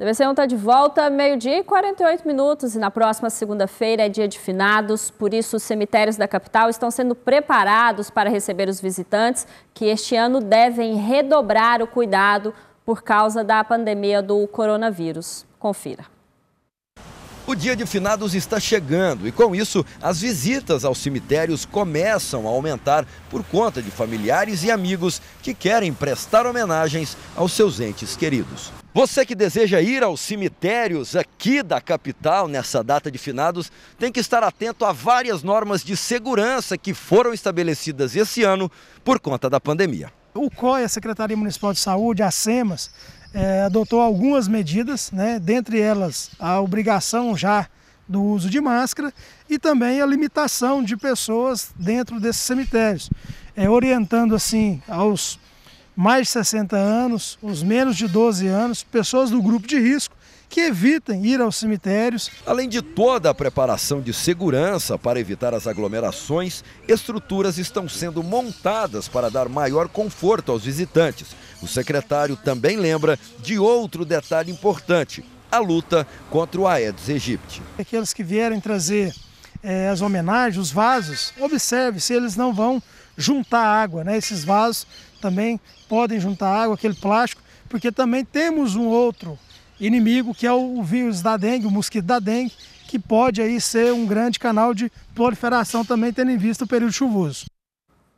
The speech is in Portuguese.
TVC1 está de volta, meio-dia e 48 minutos, e na próxima segunda-feira é dia de finados, por isso os cemitérios da capital estão sendo preparados para receber os visitantes que este ano devem redobrar o cuidado por causa da pandemia do coronavírus. Confira. O dia de finados está chegando e, com isso, as visitas aos cemitérios começam a aumentar por conta de familiares e amigos que querem prestar homenagens aos seus entes queridos. Você que deseja ir aos cemitérios aqui da capital nessa data de finados, tem que estar atento a várias normas de segurança que foram estabelecidas esse ano por conta da pandemia. O COI, a Secretaria Municipal de Saúde, a SEMAS, é, adotou algumas medidas, né, dentre elas a obrigação já do uso de máscara e também a limitação de pessoas dentro desses cemitérios, é, orientando assim aos mais de 60 anos, os menos de 12 anos, pessoas do grupo de risco que evitem ir aos cemitérios. Além de toda a preparação de segurança para evitar as aglomerações, estruturas estão sendo montadas para dar maior conforto aos visitantes. O secretário também lembra de outro detalhe importante: a luta contra o Aedes aegypti. Aqueles que vierem trazer é, as homenagens, os vasos, observe se eles não vão juntar água, né? Esses vasos também podem juntar água, aquele plástico, porque também temos um outro inimigo que é o vírus da dengue, o mosquito da dengue, que pode aí ser um grande canal de proliferação também tendo em vista o período chuvoso.